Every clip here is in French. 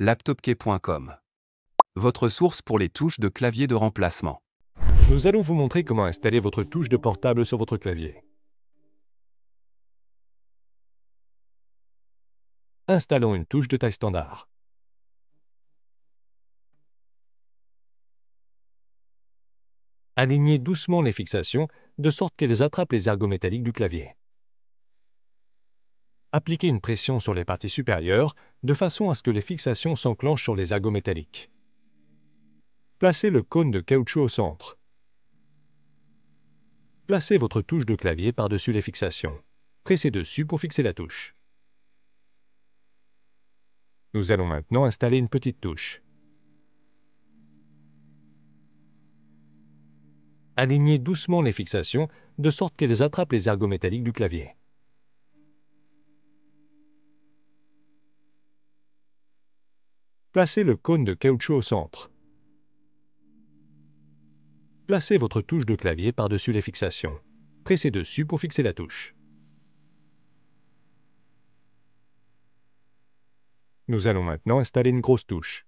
laptopkey.com. Votre source pour les touches de clavier de remplacement. Nous allons vous montrer comment installer votre touche de portable sur votre clavier. Installons une touche de taille standard. Alignez doucement les fixations de sorte qu'elles attrapent les ergots métalliques du clavier. Appliquez une pression sur les parties supérieures de façon à ce que les fixations s'enclenchent sur les ergots métalliques. Placez le cône de caoutchouc au centre. Placez votre touche de clavier par-dessus les fixations. Pressez dessus pour fixer la touche. Nous allons maintenant installer une petite touche. Alignez doucement les fixations de sorte qu'elles attrapent les ergots métalliques du clavier. Placez le cône de caoutchouc au centre. Placez votre touche de clavier par-dessus les fixations. Pressez dessus pour fixer la touche. Nous allons maintenant installer une grosse touche.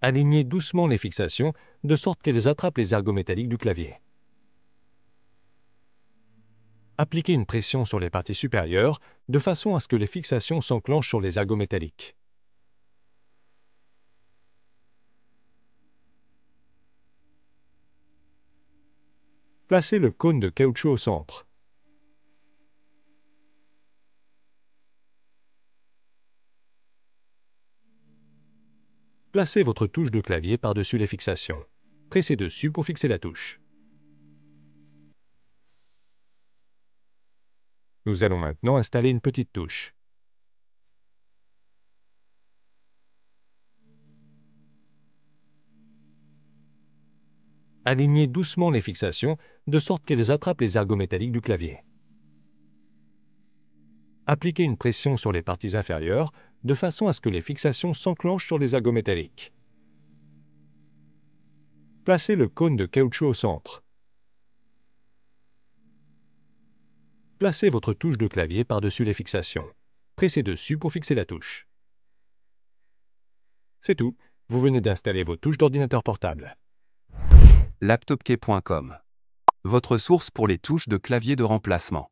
Alignez doucement les fixations de sorte qu'elles attrapent les ergots métalliques du clavier. Appliquez une pression sur les parties supérieures de façon à ce que les fixations s'enclenchent sur les ergots métalliques. Placez le cône de caoutchouc au centre. Placez votre touche de clavier par-dessus les fixations. Pressez dessus pour fixer la touche. Nous allons maintenant installer une petite touche. Alignez doucement les fixations de sorte qu'elles attrapent les ergots métalliques du clavier. Appliquez une pression sur les parties inférieures de façon à ce que les fixations s'enclenchent sur les ergots métalliques. Placez le cône de caoutchouc au centre. Placez votre touche de clavier par-dessus les fixations. Pressez dessus pour fixer la touche. C'est tout, vous venez d'installer vos touches d'ordinateur portable. Laptopkey.com Votre source pour les touches de clavier de remplacement.